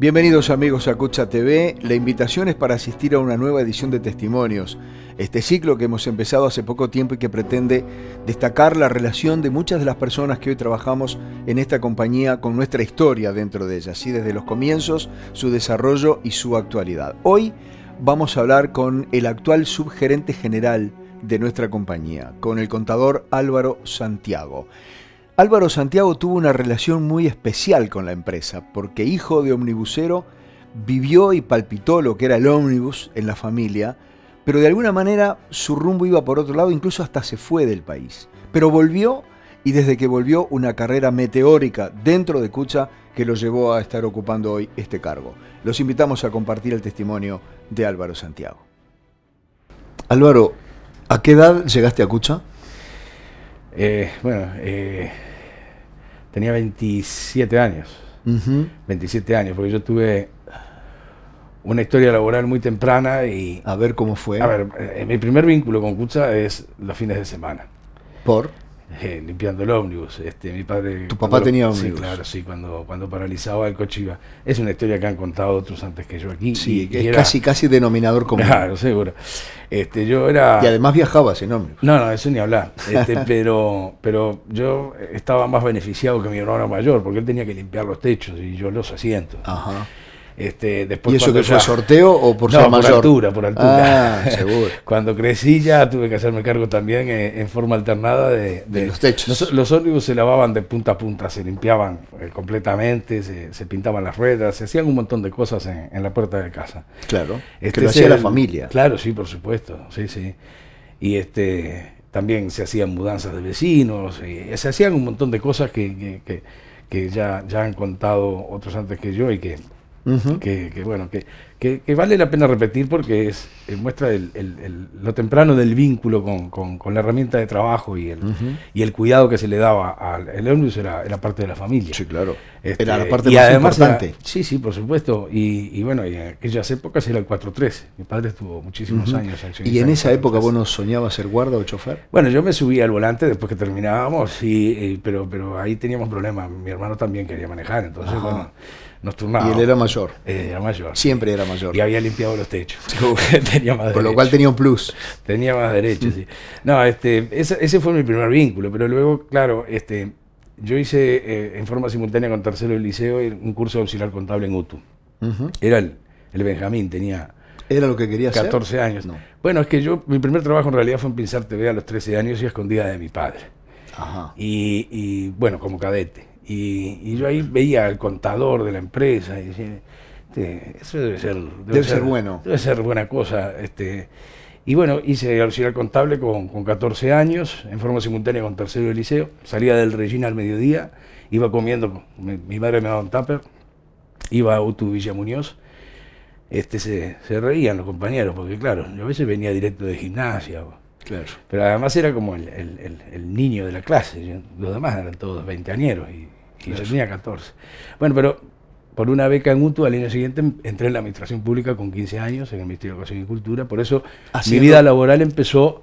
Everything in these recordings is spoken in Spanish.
Bienvenidos amigos a Cucha TV. La invitación es para asistir a una nueva edición de Testimonios, este ciclo que hemos empezado hace poco tiempo y que pretende destacar la relación de muchas de las personas que hoy trabajamos en esta compañía con nuestra historia dentro de ella, así desde los comienzos, su desarrollo y su actualidad. Hoy vamos a hablar con el actual subgerente general de nuestra compañía, con el contador Álvaro Santiago. Álvaro Santiago tuvo una relación muy especial con la empresa, porque hijo de omnibusero, vivió y palpitó lo que era el ómnibus en la familia, pero de alguna manera su rumbo iba por otro lado, incluso hasta se fue del país. Pero volvió y desde que volvió una carrera meteórica dentro de Cucha que lo llevó a estar ocupando hoy este cargo. Los invitamos a compartir el testimonio de Álvaro Santiago. Álvaro, ¿a qué edad llegaste a Cucha? Eh, bueno, eh, tenía 27 años. 27 años, porque yo tuve una historia laboral muy temprana y... A ver cómo fue. A ver, eh, mi primer vínculo con Cucha es los fines de semana. ¿Por? Eh, limpiando el ómnibus. Este, mi padre. Tu papá tenía ómnibus. Sí, claro, sí, cuando, cuando paralizaba el coche iba. Es una historia que han contado otros antes que yo aquí. Sí, es casi, casi denominador común. Claro, seguro. Este, yo era. Y además viajaba en ómnibus. No, no, eso ni hablar. Este, pero, pero yo estaba más beneficiado que mi hermano mayor, porque él tenía que limpiar los techos y yo los asientos. Ajá. Este, después ¿Y eso que fue sorteo o por no, por altura, por altura. Ah, seguro. cuando crecí ya tuve que hacerme cargo también eh, en, forma alternada de, los techos. Los, los se lavaban de punta a punta, se limpiaban eh, completamente, se, pintaban las ruedas, se hacían un montón de cosas en, la puerta de casa. Claro, este lo hacía la familia. Claro, sí, por supuesto, sí, sí. Y este también se hacían mudanzas de vecinos, se hacían un montón de cosas que, ya, ya han contado otros antes que yo y que que, que, bueno, que que, vale la pena repetir porque es, eh, muestra lo temprano del vínculo con, la herramienta de trabajo y el, y el cuidado que se le daba al el era, parte de la familia. Sí, claro. Este, era la parte más importante. sí, sí, por supuesto. Y, y, bueno, en aquellas épocas era el 413. Mi padre estuvo muchísimos años ¿Y en esa época vos no soñabas ser guarda o chofer? Bueno, yo me subía al volante después que terminábamos, pero, pero ahí teníamos problemas. Mi hermano también quería manejar, entonces bueno, nos turnábamos. Y él era mayor. Eh, era mayor. Siempre era mayor. Y había limpiado los techos. tenía más Con lo cual tenía un plus. Tenía más derechos, mm. No, este, ese, fue mi primer vínculo, pero luego, claro, este, yo hice eh, en forma simultánea con tercero del liceo eh, un curso de auxiliar contable en UTU. Era el, Benjamín, tenía ¿Era lo que quería 14 hacer? 14 años. Bueno, es que yo, mi primer trabajo en realidad fue en Pinsar TV a los 13 años y escondida de mi padre. Ajá. Y, bueno, como cadete. Y, y, yo ahí veía al contador de la empresa y decía, este, eso debe ser... Debe, ser, bueno. Debe ser buena cosa. Este, y bueno, hice auxiliar contable con, 14 años, en forma simultánea con tercero de liceo. Salía del Regina al mediodía, iba comiendo, mi, madre me daba un tupper, iba a Utu Villa Muñoz, este, se, reían los compañeros, porque claro, yo a veces venía directo de gimnasia. Claro. Pero además era como el, niño de la clase, los demás eran todos veinteañeros y, yo tenía 14. Bueno, pero por una beca en UTU, al año siguiente em, entré en la administración pública con 15 años, en el Ministerio de Educación y Cultura, por eso mi vida laboral empezó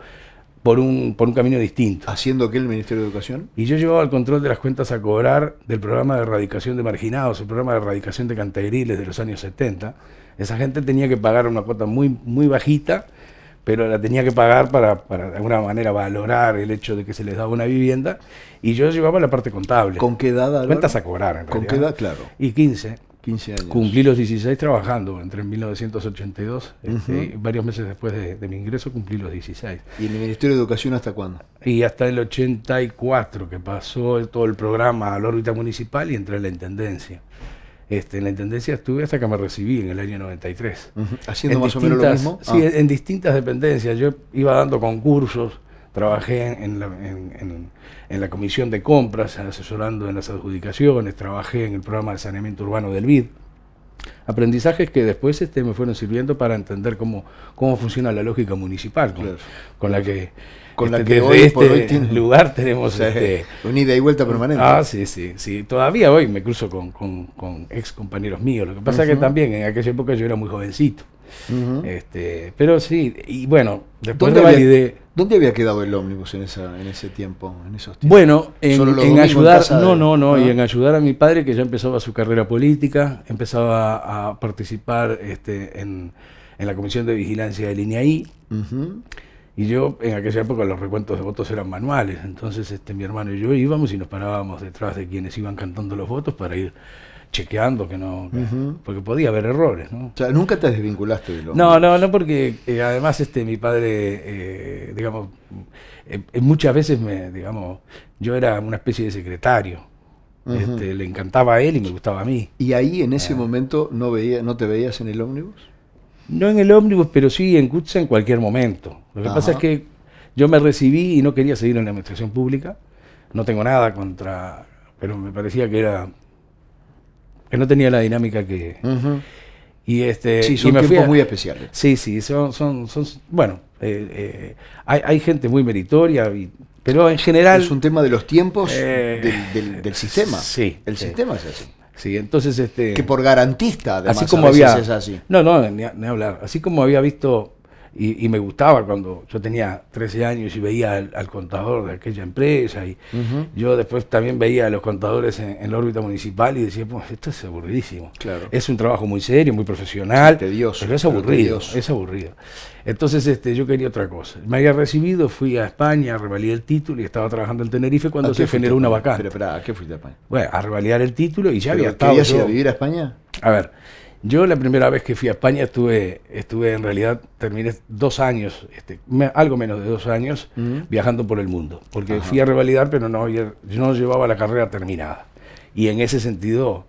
por un, por un camino distinto. ¿Haciendo qué el Ministerio de Educación? Y yo llevaba el control de las cuentas a cobrar del programa de erradicación de marginados, el programa de erradicación de cantagriles de los años 70. Esa gente tenía que pagar una cuota muy, muy bajita, pero la tenía que pagar para, de alguna manera valorar el hecho de que se les daba una vivienda. Y yo llevaba la parte contable. ¿Con qué edad? Cuentas a cobrar, en ¿Con realidad. qué edad, claro? Y 15. Cumplí los 16 trabajando, entre 1982, este, varios meses después de, mi ingreso cumplí los 16. ¿Y en el Ministerio de Educación hasta cuándo? Y hasta el 84, que pasó todo el programa a la órbita municipal y entré en la Intendencia. Este, en la Intendencia estuve hasta que me recibí en el año 93. ¿Haciendo más o menos lo mismo? Sí, ah. en distintas dependencias. Yo iba dando concursos trabajé en la, comisión de compras, asesorando en las adjudicaciones, trabajé en el programa de saneamiento urbano del BID. Aprendizajes que después este, me fueron sirviendo para entender cómo, cómo funciona la lógica municipal, con, la que, con la este, que hoy, este lugar tenemos este, y vuelta permanente. Ah, sí, sí, sí. Todavía hoy me cruzo con, con, ex compañeros míos. Lo que pasa es que también en aquella época yo era muy jovencito. este, pero sí, y bueno, después de validé... ¿Dónde había quedado el ómnibus en, en ese tiempo, en Bueno, en, ayudar, no, no, no, y en ayudar a mi padre que ya empezaba su carrera política, empezaba a participar este, en, la Comisión de Vigilancia de Línea I, e y yo en aquella época los recuentos de votos eran manuales, entonces este, mi hermano y yo íbamos y nos parábamos detrás de quienes iban cantando los votos para ir chequeando que no. Porque podía haber errores, O sea, nunca te desvinculaste de lo. No, no, no, porque eh, además este mi padre, eh, digamos, eh, muchas veces me, digamos, yo era una especie de secretario. Este, le encantaba a él y me gustaba a mí. ¿Y ahí en ese ah. momento no veía, no te veías en el ómnibus? No en el ómnibus, pero sí en Kutza en cualquier momento. Lo que pasa es que yo me recibí y no quería seguir en la administración pública. No tengo nada contra, pero me parecía que era que no tenía la dinámica que... Y este, sí, son tiempos muy especiales. Sí, sí, son, son, bueno, eh, eh, hay, gente muy meritoria, pero en general... Es un tema de los tiempos eh, del, sistema. Sí. El sistema es así. Sí, entonces este... Que por garantista, además, así como había, es así. No, no, ni hablar. Así como había visto y, me gustaba cuando yo tenía 13 años y veía al, contador de aquella empresa y yo después también veía a los contadores en, la órbita municipal y decía, pues esto es aburridísimo. Claro. Es un trabajo muy serio, muy profesional, tedioso, pero es aburrido, es aburrido. Entonces este, yo quería otra cosa. Me había recibido, fui a España, revalí el título y estaba trabajando en Tenerife cuando se generó una vacante. Pero, pero, ¿a qué fuiste a España? Bueno, a revalidar el título y ya había estado. vivir a España? A ver, yo la primera vez que fui a España estuve, estuve en realidad, terminé dos años, este, algo menos de dos años, mm. viajando por el mundo, porque fui a revalidar, pero no, no llevaba la carrera terminada. Y en ese sentido,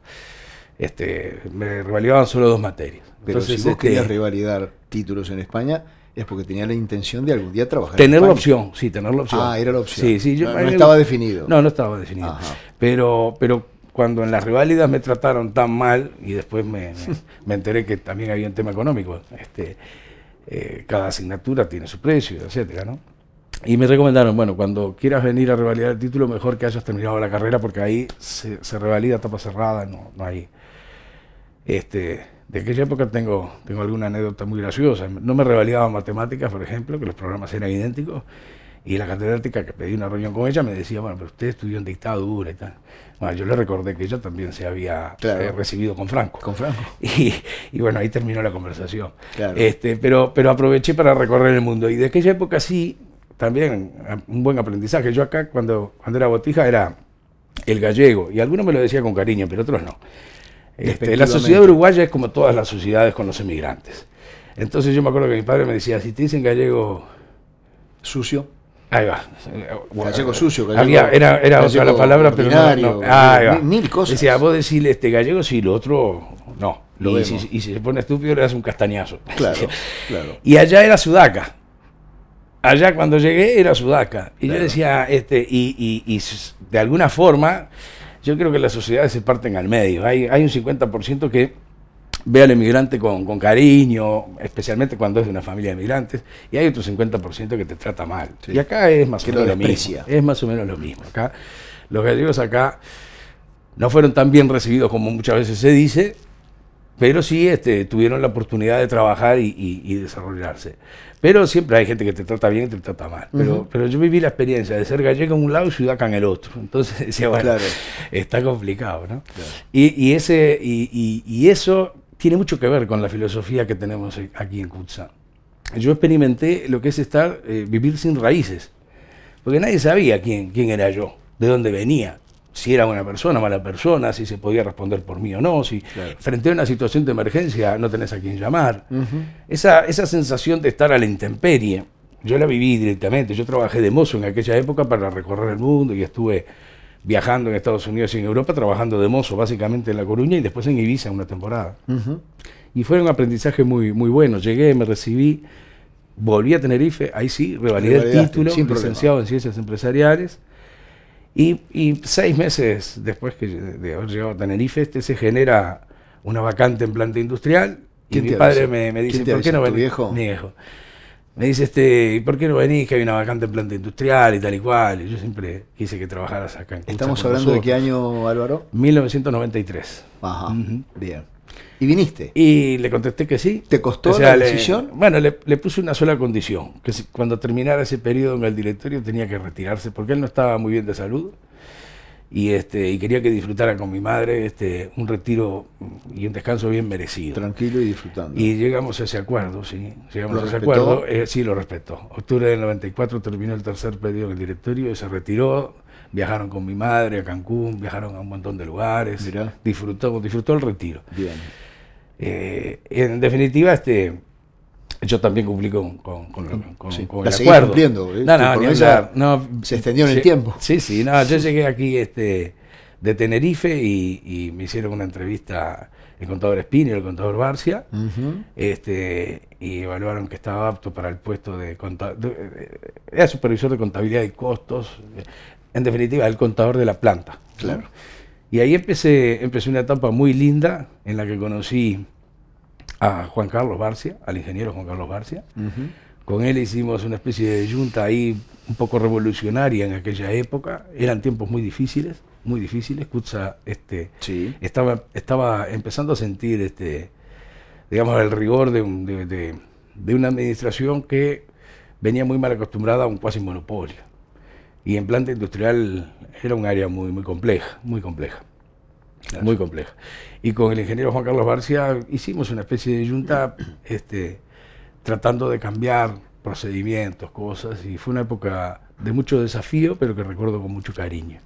este, me revalidaban solo dos materias. Pero Entonces, si vos este, querías revalidar títulos en España, es porque tenía la intención de algún día trabajar. Tener la opción, sí, tener la opción. Ah, era la opción. no, estaba definido. No, no estaba definido. Pero, pero cuando en las reválidas me trataron tan mal, y después me, me, enteré que también había un tema económico, este, eh, cada asignatura tiene su precio, etcétera, ¿no? Y me recomendaron, bueno, cuando quieras venir a revalidar el título, mejor que hayas terminado la carrera, porque ahí se, se revalida tapa cerrada, no, no hay... Este, de aquella época tengo, tengo alguna anécdota muy graciosa. No me revalidaba matemáticas, por ejemplo, que los programas eran idénticos, y la catedrática que pedí una reunión con ella me decía, bueno, pero usted estudió en dictadura y tal. Bueno, yo le recordé que ella también se había recibido con Franco. Con Franco. Y, bueno, ahí terminó la conversación. Claro. Este, pero, pero aproveché para recorrer el mundo. Y de aquella época sí, también un buen aprendizaje. Yo acá, cuando, cuando era botija, era el gallego. Y algunos me lo decían con cariño, pero otros no. Este, la sociedad uruguaya es como todas las sociedades con los emigrantes. Entonces yo me acuerdo que mi padre me decía, si te dicen gallego sucio, Ahí va. gallego sucio, gallego. era era otra la palabra, pero Mil, cosas. Decía, vos decís, este gallego si lo otro no. y, Si, se pone estúpido le das un castañazo. Claro, claro. Y allá era Sudaca. Allá cuando llegué era Sudaca. Y yo decía, este, y, de alguna forma, yo creo que las sociedades se parten al medio. Hay, hay un 50% que ve al emigrante con, cariño, especialmente cuando es de una familia de migrantes y hay otro 50% que te trata mal. Y acá es más que o menos lo mismo. Es más o menos lo mismo. Acá, los gallegos acá no fueron tan bien recibidos como muchas veces se dice, pero sí este, tuvieron la oportunidad de trabajar y, desarrollarse. Pero siempre hay gente que te trata bien y te trata mal. Pero, pero yo viví la experiencia de ser gallego en un lado y ciudadano en el otro. Entonces decía, bueno, está complicado, ¿no? y, ese, y, eso tiene mucho que ver con la filosofía que tenemos e-, aquí en Kutsa. Yo experimenté lo que es estar, eh, vivir sin raíces, porque nadie sabía quién, quién era yo, de dónde venía, si era buena persona, mala persona, si se podía responder por mí o no, si frente a una situación de emergencia no tenés a quién llamar. esa, esa sensación de estar a la intemperie, yo la viví directamente, yo trabajé de mozo en aquella época para recorrer el mundo y estuve viajando en Estados Unidos y en Europa, trabajando de mozo básicamente en La Coruña y después en Ibiza una temporada. Y fue un aprendizaje muy, muy bueno. Llegué, me recibí, volví a Tenerife, ahí sí, revalidé el título, licenciado en Ciencias Empresariales. Y, seis meses después que de haber llegado a Tenerife, este se genera una vacante en planta industrial. Y mi padre me, dice, ¿por qué no venís? viejo? Mi viejo me dice, este, por qué no venís? Que hay una vacante en planta industrial y tal y cual. Y yo siempre quise que trabajaras acá. En ¿Estamos hablando de qué año, Álvaro? 1993. Ajá, bien. ¿Y viniste? Y le contesté que sí. ¿Te costó la decisión? bueno, le, le, puse una sola condición, que cuando terminara ese periodo en el directorio tenía que retirarse, porque él no estaba muy bien de salud y, este, y quería que disfrutara con mi madre este, un retiro y un descanso bien merecido. Tranquilo y disfrutando. Y llegamos a ese acuerdo, sí. Llegamos a ese acuerdo, eh, sí, lo respetó. Octubre del 94 terminó el tercer en el directorio y se retiró. Viajaron con mi madre a Cancún, viajaron a un montón de lugares. Disfrutó, disfrutó el retiro. Bien. Eh, en definitiva, este, yo también cumplí con, con, con, cumpliendo. No, no, no, se extendió en el tiempo. Sí, sí, no, yo llegué aquí este, de Tenerife y, me hicieron una entrevista el contador Espino y el contador Barcia, este, y evaluaron que estaba apto para el puesto de, contador, era supervisor de contabilidad y costos, en definitiva, el contador de la planta. Claro. Y ahí empecé, empecé una etapa muy linda en la que conocí a Juan Carlos Barcia, al ingeniero Juan Carlos Barcia. Con él hicimos una especie de junta ahí un poco revolucionaria en aquella época. Eran tiempos muy difíciles, muy difíciles. escucha este, estaba, estaba empezando a sentir este, digamos, el rigor de, una administración que venía muy mal acostumbrada a un cuasi monopolio. Y en planta industrial era un área muy, muy compleja, muy compleja muy compleja. Y con el ingeniero Juan Carlos Barcia hicimos una especie de junta este, tratando de cambiar procedimientos, cosas, y fue una época de mucho desafío, pero que recuerdo con mucho cariño.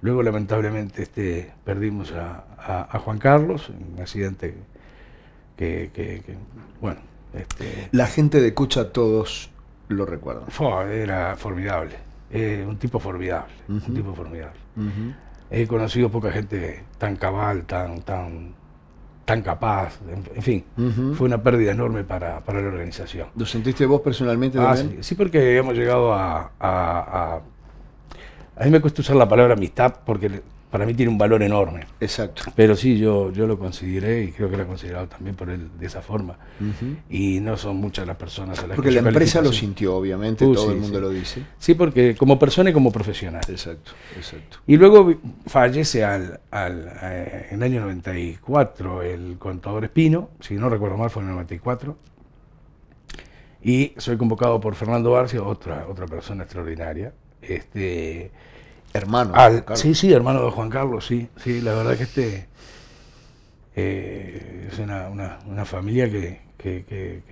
Luego, lamentablemente, este, perdimos a, Juan Carlos, en un accidente que, bueno. Este La gente de Cucha, todos lo recuerdan. era formidable, eh, un tipo formidable, un tipo formidable. He conocido poca gente tan cabal, tan, tan, tan capaz. En, fin, fue una pérdida enorme para, la organización. ¿Lo sentiste vos personalmente ah, sí, sí, porque hemos llegado a, a, a a mí me cuesta usar la palabra amistad porque para mí tiene un valor enorme. Exacto. Pero sí, yo, yo lo consideré y creo que lo he considerado también por él de esa forma. Y no son muchas las personas a las Porque la empresa lo sintió, obviamente, uh, todo el mundo lo dice. Sí, porque como persona y como profesional. Exacto, exacto. Y luego fallece al, eh, en el año 94 el contador Espino, si no recuerdo mal fue en el 94. Y soy convocado por Fernando Barcia, otra, otra persona extraordinaria. Este Hermano. sí, sí, hermano de Juan Carlos, sí. Sí, la verdad que este eh, es una, una, una, familia que, que,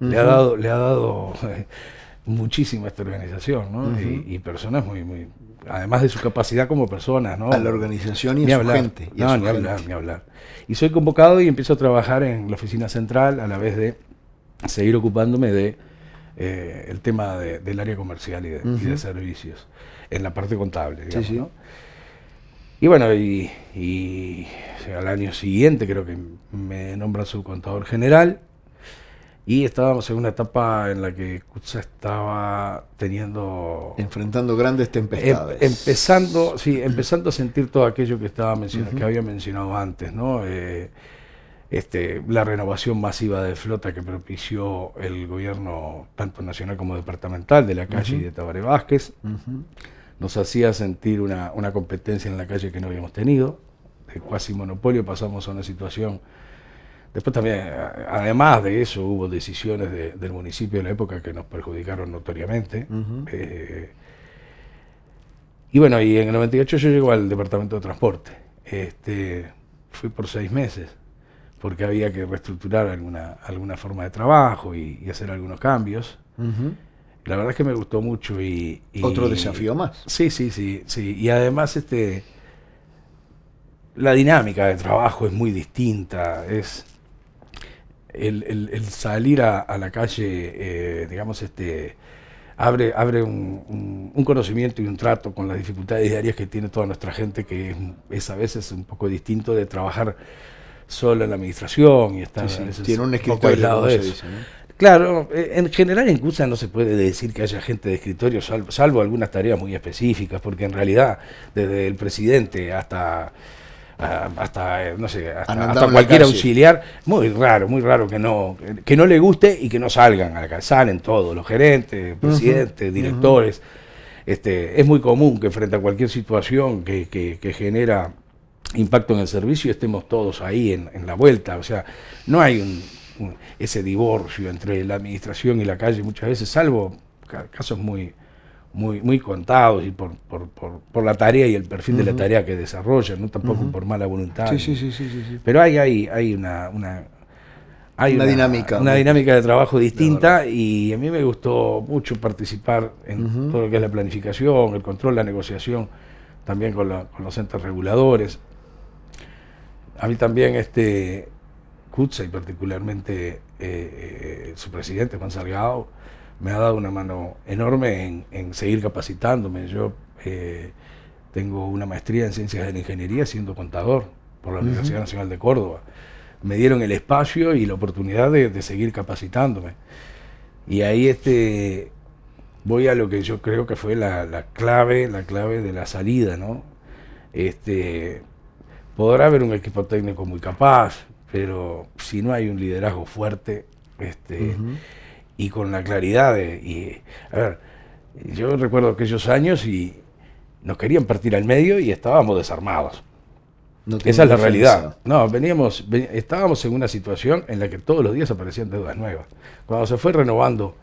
le ha dado, le ha dado muchísimo a esta organización, ¿no? y, personas muy, muy, además de su capacidad como personas, ¿no? A la organización y a su gente. no, ni hablar, ni hablar. Y soy convocado y empiezo a trabajar en la oficina central a la vez de seguir ocupándome de eh, el tema del área comercial y de, servicios, en la parte contable, Y bueno, y, al año siguiente creo que me nombran contador general y estábamos en una etapa en la que Cutsa estaba teniendo... Enfrentando grandes tempestades. Em, empezando, sí, empezando a sentir todo aquello que, estaba que había mencionado antes, ¿no? Eh, este, la renovación masiva de flota que propició el gobierno tanto nacional como departamental de la calle de Tabaré Vázquez, nos hacía sentir una, competencia en la calle que no habíamos tenido, de cuasi monopolio pasamos a una situación... Después también, además de eso, hubo decisiones del municipio de la época que nos perjudicaron notoriamente. Eh, y bueno, y en el 98 yo llego al Departamento de Transporte. Este, fui por seis meses porque había que reestructurar alguna, alguna forma de trabajo y, hacer algunos cambios. La verdad es que me gustó mucho y, ¿Otro desafío más? Sí, sí, sí, sí. Y además este, la dinámica de trabajo es muy distinta. Es el, salir a, la calle, eh, digamos, este, abre, abre un, conocimiento y un trato con las dificultades diarias que tiene toda nuestra gente, que es a veces un poco distinto de trabajar solo en la administración y está tiene un escritorio Claro, eh, en general en CUSA no se puede decir que haya gente de escritorio, salvo, algunas tareas muy específicas, porque en realidad desde el presidente hasta hasta eh, no sé hasta, cualquier auxiliar muy raro muy raro que no que no le guste y que no salgan a la salen todos los gerentes presidentes directores este es muy común que frente a cualquier situación que, que, que genera impacto en el servicio y estemos todos ahí en, la vuelta. O sea, no hay ese divorcio entre la administración y la calle muchas veces, salvo casos muy, muy, muy contados y por, la tarea y el perfil de la tarea que desarrollan, ¿no? tampoco por mala voluntad. Sí, sí, sí, sí, sí. Pero hay, hay una, hay una, dinámica. Una dinámica de trabajo distinta y a mí me gustó mucho participar en todo lo que es la planificación, el control, la negociación, también con, con los entes reguladores. A mí también, este, CUTSA y particularmente eh, eh, su presidente, Juan Salgado, me ha dado una mano enorme en, seguir capacitándome. Yo eh, tengo una maestría en ciencias de la ingeniería siendo contador por la Universidad Nacional de Córdoba. Me dieron el espacio y la oportunidad de, seguir capacitándome. Y ahí este, voy a lo que yo creo que fue la, clave, la clave de la salida, ¿no? Este, Podrá haber un equipo técnico muy capaz, pero si no hay un liderazgo fuerte este, y con la claridad de... a ver, yo recuerdo aquellos años y nos querían partir al medio y estábamos desarmados. Esa es la realidad. No, veníamos, estábamos en una situación en la que todos los días aparecían deudas nuevas. Cuando se fue renovando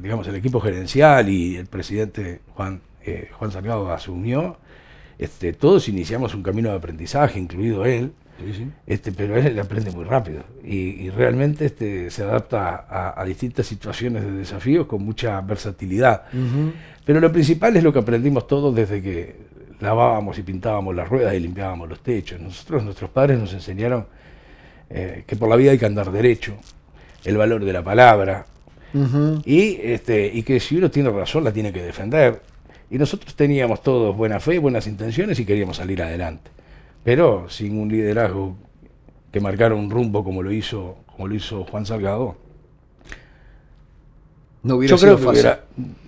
digamos, el equipo gerencial y el presidente Juan, eh, Juan Salgado asumió, este, todos iniciamos un camino de aprendizaje, incluido él, Este, pero él aprende muy rápido y, realmente este, se adapta a, distintas situaciones de desafíos con mucha versatilidad. Pero lo principal es lo que aprendimos todos desde que lavábamos y pintábamos las ruedas y limpiábamos los techos. Nosotros, nuestros padres nos enseñaron eh, que por la vida hay que andar derecho, el valor de la palabra, y, este, y que si uno tiene razón la tiene que defender y nosotros teníamos todos buena fe, buenas intenciones y queríamos salir adelante. Pero sin un liderazgo que marcara un rumbo como lo hizo, como lo hizo Juan Salgado, no hubiera sido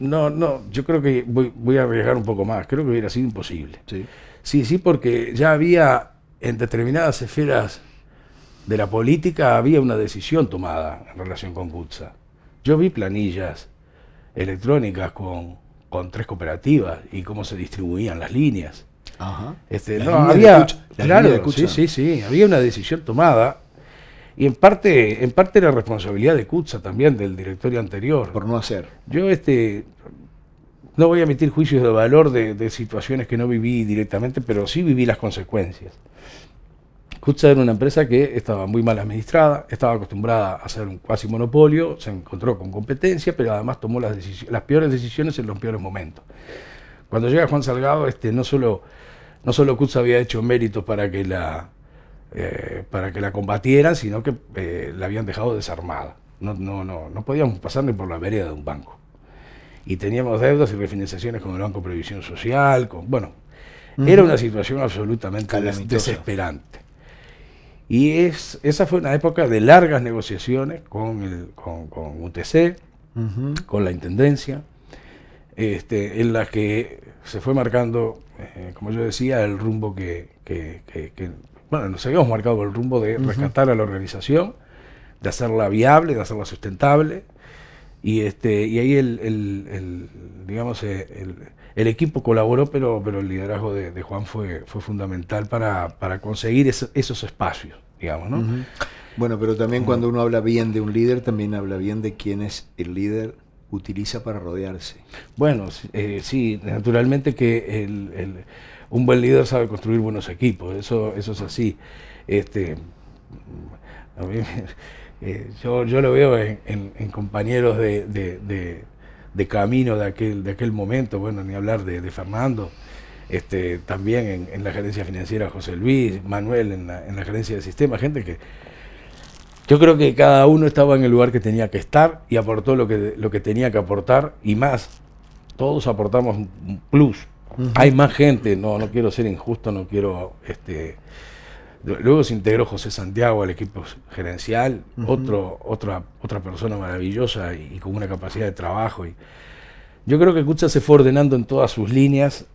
no, no, yo creo que voy, a arriesgar un poco más. Creo que hubiera sido imposible. Sí, sí, sí porque ya había en determinadas esferas de la política había una decisión tomada en relación con Gutsa. Yo vi planillas electrónicas con, con tres cooperativas y cómo se distribuían las líneas. Ajá. Este, no, había, claro, sí, sí, sí, había una decisión tomada y en parte, en parte era responsabilidad de Cutsa también, del directorio anterior. Por no hacer. Yo este, no voy a emitir juicios de valor de situaciones que no viví directamente, pero sí viví las consecuencias. Hutsa era una empresa que estaba muy mal administrada, estaba acostumbrada a ser un cuasi monopolio, se encontró con competencia, pero además tomó las, peores decisiones en los peores momentos. Cuando llega Juan Salgado, este, no solo, no solo había hecho méritos para que la, eh, para que la combatieran, sino que eh, la habían dejado desarmada. No, no, no, no podíamos pasar ni por la vereda de un banco. Y teníamos deudas y refinanciaciones con el Banco de Previsión Social, con, bueno, era una situación absolutamente desesperante. Y es, esa fue una época de largas negociaciones con, el, con, con UTC, con la Intendencia, este, en la que se fue marcando, eh, como yo decía, el rumbo que, bueno, nos habíamos marcado el rumbo de rescatar a la organización, de hacerla viable, de hacerla sustentable, y, este, y ahí el, el digamos, eh, el, el equipo colaboró, pero, pero el liderazgo de, Juan fue, fue fundamental para, conseguir esos espacios, digamos, ¿no? Bueno, pero también cuando uno habla bien de un líder, también habla bien de quién es el líder utiliza para rodearse. Bueno, sí, eh, naturalmente que un buen líder sabe construir buenos equipos, eso, eso es así. Este, eh, yo, yo, lo veo en, compañeros de de Camino de aquel, de aquel momento, bueno, ni hablar de, de Fernando, este, también en, la gerencia financiera José Luis, Manuel en la, gerencia del sistema, gente que yo creo que cada uno estaba en el lugar que tenía que estar y aportó lo que, lo que tenía que aportar y más, todos aportamos un plus. Hay más gente, no, no quiero ser injusto, no quiero este, Luego se integró José Santiago al equipo gerencial, otra, otra persona maravillosa y, con una capacidad de trabajo. Y yo creo que Cucha se fue ordenando en todas sus líneas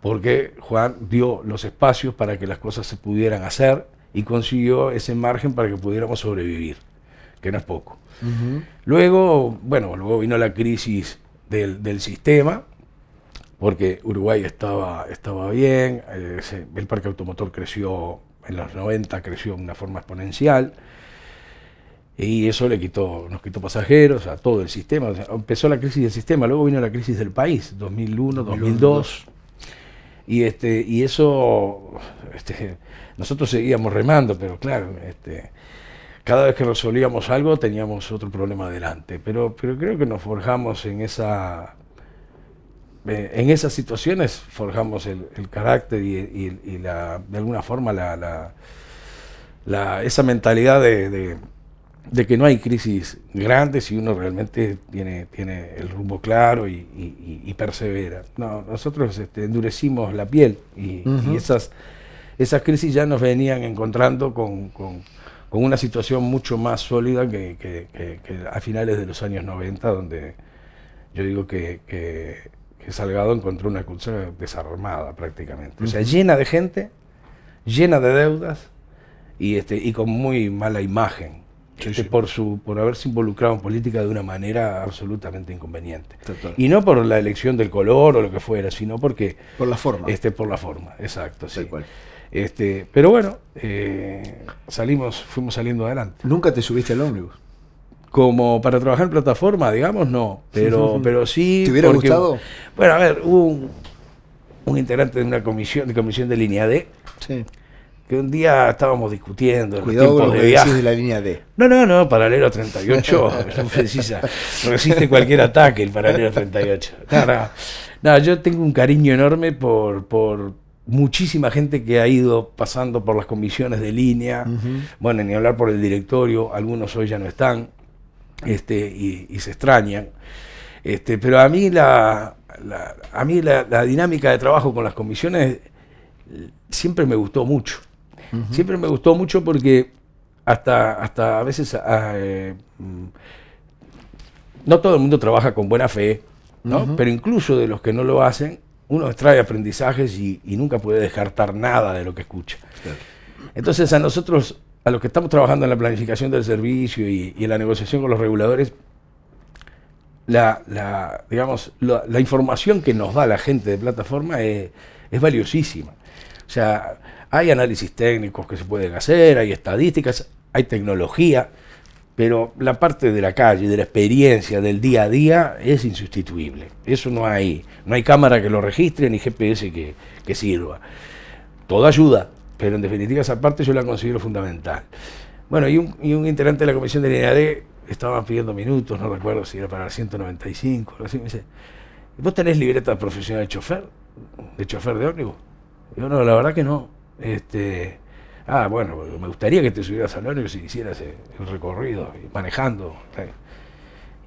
porque Juan dio los espacios para que las cosas se pudieran hacer y consiguió ese margen para que pudiéramos sobrevivir, que no es poco. Luego, bueno, luego vino la crisis del, sistema, porque Uruguay estaba, estaba bien, eh, el parque automotor creció en los 90 creció de una forma exponencial. Y eso le quitó, nos quitó pasajeros a todo el sistema. empezó la crisis del sistema, luego vino la crisis del país, 2001, 2002. Y, este, y eso, este, nosotros seguíamos remando, pero claro, este, cada vez que resolvíamos algo teníamos otro problema adelante. Pero, pero creo que nos forjamos en esa eh, en esas situaciones forjamos el, carácter y, de alguna forma esa mentalidad de, que no hay crisis grandes si uno realmente tiene, el rumbo claro y, persevera. nosotros este, endurecimos la piel y, esas, crisis ya nos venían encontrando con, una situación mucho más sólida que, que, a finales de los años 90, donde yo digo que que Salgado encontró una Cultura desarmada prácticamente. O sea, llena de gente, llena de deudas y, este, y con muy mala imagen. Este, por, su, por haberse involucrado en política de una manera absolutamente inconveniente. Y no por la elección del color o lo que fuera, sino porque... Por la forma. Este, por la forma, exacto. Sí. Cual. Este, pero bueno, eh, salimos, fuimos saliendo adelante. ¿Nunca te subiste al ómnibus? como para trabajar en plataforma, digamos, no. Pero, sí, pero sí. ¿Te hubiera gustado? Bueno, a ver, hubo un, integrante de una comisión, de comisión de línea D. Que un día estábamos discutiendo Cuidado los de la línea D. No, no, no, paralelo 38, no Resiste cualquier ataque el paralelo 38. Nada, yo tengo un cariño enorme por, por, muchísima gente que ha ido pasando por las comisiones de línea. Bueno, ni hablar por el directorio, algunos hoy ya no están. Este, y, se extrañan. Este, pero a mí, la, a mí la, dinámica de trabajo con las comisiones siempre me gustó mucho. Siempre me gustó mucho porque hasta, hasta a veces ah, eh, mm, no todo el mundo trabaja con buena fe, pero incluso de los que no lo hacen, uno extrae aprendizajes y, nunca puede descartar nada de lo que escucha. Entonces a nosotros a los que estamos trabajando en la planificación del servicio y, en la negociación con los reguladores, la, digamos, la, información que nos da la gente de plataforma es, valiosísima. O sea, hay análisis técnicos que se pueden hacer, hay estadísticas, hay tecnología, pero la parte de la calle, de la experiencia, del día a día es insustituible. Eso no hay, no hay cámara que lo registre ni GPS que, que sirva. Todo ayuda, pero en definitiva esa parte yo la considero fundamental. Bueno, y un, integrante de la comisión de línea estaba estaban pidiendo minutos, no recuerdo si era para el 195, así me dice, ¿vos tenés libreta profesional de chofer? ¿De chofer de ómnibus? Yo no, la verdad que no. Este, ah, bueno, me gustaría que te subieras al ómnibus y hicieras el recorrido, manejando.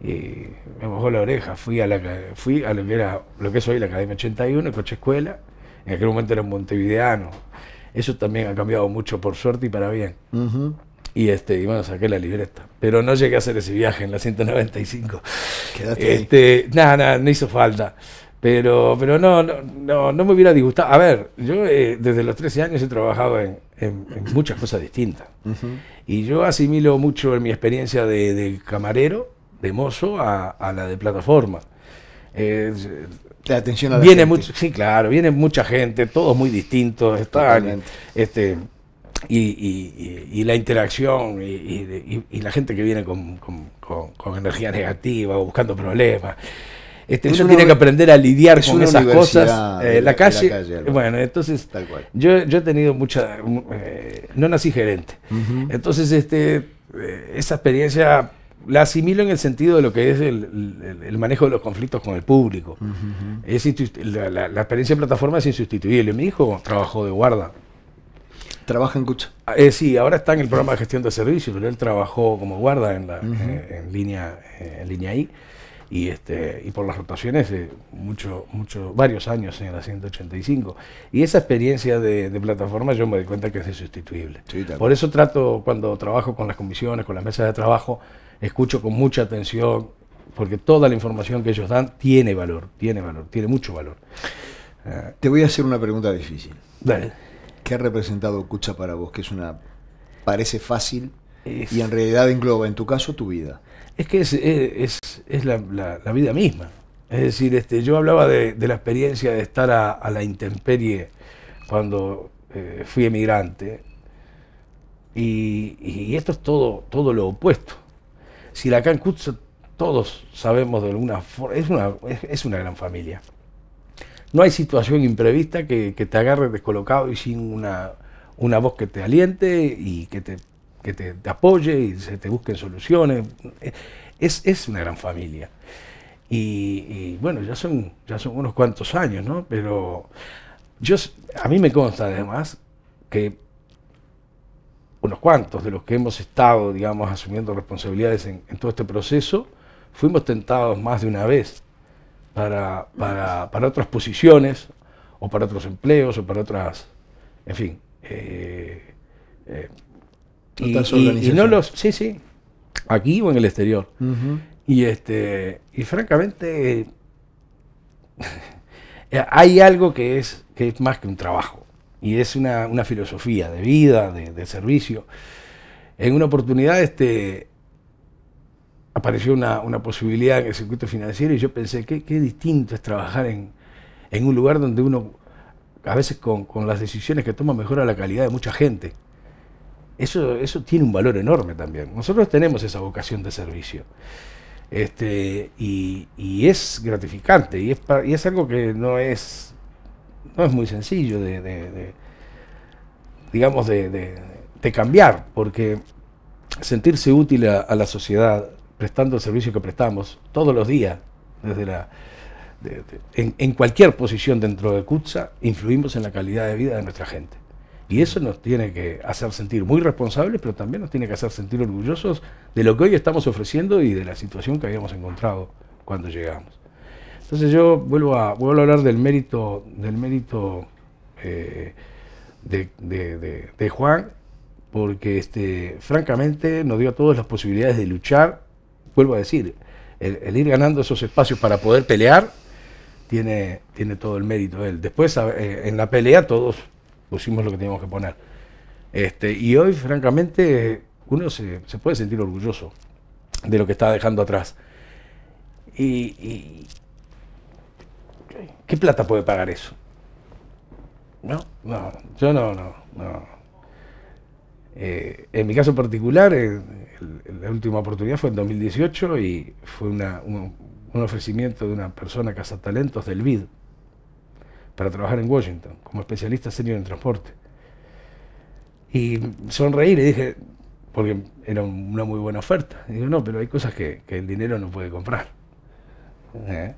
Y me mojó la oreja, fui a la fui a lo que es hoy la Academia 81, coche escuela, en aquel momento era un montevideano eso también ha cambiado mucho, por suerte y para bien. Y este, y bueno, saqué la libreta. Pero no llegué a hacer ese viaje en la 195. Quédate este, nada, nada, no hizo falta. Pero, pero no, no, no, me hubiera disgustado. A ver, yo eh, desde los 13 años he trabajado en, muchas cosas distintas. Y yo asimilo mucho en mi experiencia de, camarero, de mozo, a, a, la de plataforma la atención a la viene Mucho, sí, claro, viene mucha gente, todos muy distintos, están, este, y, la interacción y, la gente que viene con, energía negativa o buscando problemas. Este, tiene que aprender a lidiar con esas cosas. Eh, la, calle, bueno, entonces tal cual. Yo, yo he tenido mucha... Eh, no nací gerente. Entonces, este, eh, esa experiencia la asimilo en el sentido de lo que es el, manejo de los conflictos con el público. la, experiencia en plataforma es insustituible. Mi hijo trabajó de guarda. ¿Trabaja en Cucha? Ah, eh, sí, ahora está en el programa de gestión de servicios, pero él trabajó como guarda en, la, eh, en línea eh, en línea I y, este, y por las rotaciones de mucho, mucho, varios años en la 185. Y esa experiencia de, plataforma yo me doy cuenta que es insustituible. por eso trato, cuando trabajo con las comisiones, con las mesas de trabajo, escucho con mucha atención, porque toda la información que ellos dan tiene valor, tiene valor, tiene mucho valor. Eh, Te voy a hacer una pregunta difícil. Dale. ¿Qué ha representado Cucha para vos? Que es una. parece fácil y en realidad engloba en tu caso tu vida es que es, eh, es, la, vida misma. Es decir, este, yo hablaba de, la experiencia de estar a, la intemperie cuando eh, fui emigrante. Y, esto es todo, todo lo opuesto. Si la Cancún todos sabemos de alguna forma, es una, es una gran familia. No hay situación imprevista que, te agarre descolocado y sin una, una voz que te aliente y que te que te, apoye y se te busquen soluciones. Es, una gran familia. Y, bueno, ya son, ya son unos cuantos años, ¿no? Pero yo, a mí me consta además que unos cuantos de los que hemos estado, digamos, asumiendo responsabilidades en, todo este proceso, fuimos tentados más de una vez para, otras posiciones o para otros empleos o para otras, en fin, eh, eh, y, no los... Sí, sí, aquí o en el exterior. Y este y francamente eh, hay algo que es, que es más que un trabajo y es una, filosofía de vida, de, servicio. En una oportunidad este, apareció una, posibilidad en el circuito financiero y yo pensé, qué, qué distinto es trabajar en, un lugar donde uno, a veces con, con las decisiones que toma, mejora la calidad de mucha gente. Eso, tiene un valor enorme también. Nosotros tenemos esa vocación de servicio. Este, y, es gratificante, y es, y es algo que no es, no es muy sencillo de, digamos, de, cambiar, porque sentirse útil a, la sociedad, prestando el servicio que prestamos todos los días, desde la, en, en, cualquier posición dentro de CUTSA, influimos en la calidad de vida de nuestra gente. Y eso nos tiene que hacer sentir muy responsables, pero también nos tiene que hacer sentir orgullosos de lo que hoy estamos ofreciendo y de la situación que habíamos encontrado cuando llegamos. Entonces yo vuelvo a, vuelvo a hablar del mérito, del mérito eh, de, Juan, porque este, francamente nos dio a todos las posibilidades de luchar. Vuelvo a decir, el, ir ganando esos espacios para poder pelear tiene, tiene todo el mérito de él. Después eh, en la pelea todos pusimos lo que teníamos que poner. Este, y hoy, francamente, uno se, puede sentir orgulloso de lo que está dejando atrás. Y, ¿Qué plata puede pagar eso? No, no, yo no, no, no. Eh, en mi caso particular, eh, la última oportunidad fue en 2018 y fue un, ofrecimiento de una persona Casa Talentos del BID, para trabajar en Washington como especialista serio en transporte. Y sonreí le dije, porque era una muy buena oferta. Y digo, no, pero hay cosas que, el dinero no puede comprar. ¿Eh?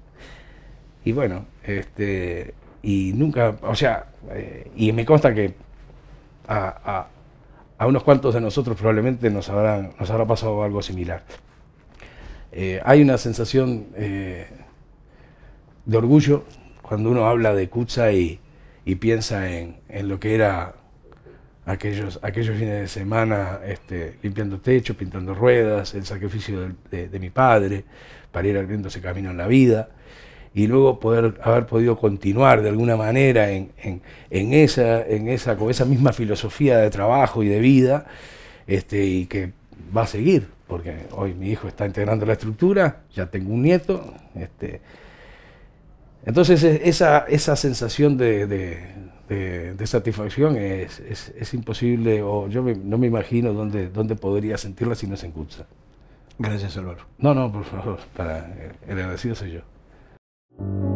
Y bueno, este, y nunca, o sea, eh, y me consta que a, unos cuantos de nosotros probablemente nos, nos habrá pasado algo similar. Eh, hay una sensación de orgullo cuando uno habla de Kutza y, piensa en, lo que era aquellos, aquellos fines de semana este, limpiando techo, pintando ruedas, el sacrificio de, mi padre para ir ese camino en la vida, y luego poder haber podido continuar de alguna manera en, esa, en esa, con esa misma filosofía de trabajo y de vida, este, y que va a seguir, porque hoy mi hijo está integrando la estructura, ya tengo un nieto, este, entonces esa, sensación de, satisfacción es, imposible, o yo no me imagino dónde, podría sentirla si no es en Gracias, Álvaro. No, no, por favor, para, el agradecido soy yo.